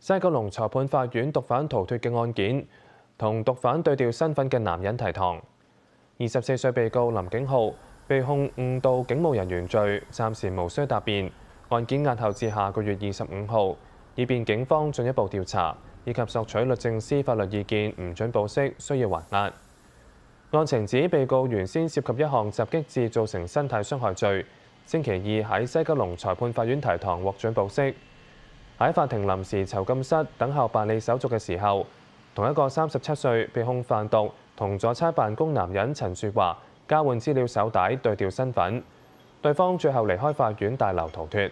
西九龍裁判法院毒販逃脫嘅案件，同毒販對調身份嘅男人提堂。二十四歲被告林景浩被控誤導警務人員罪，暫時無需答辯。案件押後至下個月二十五號，以便警方進一步調查，以及索取律政司法律意見，唔准保釋，需要還押。案情指被告原先涉及一項襲擊致造成身體傷害罪，星期二喺西九龍裁判法院提堂獲准保釋。喺法庭臨時囚禁室等候辦理手續嘅時候，同一個三十七歲被控販毒同阻差辦公男人陳雪華交換資料手帶對調身份，對方最後離開法院大樓逃脫。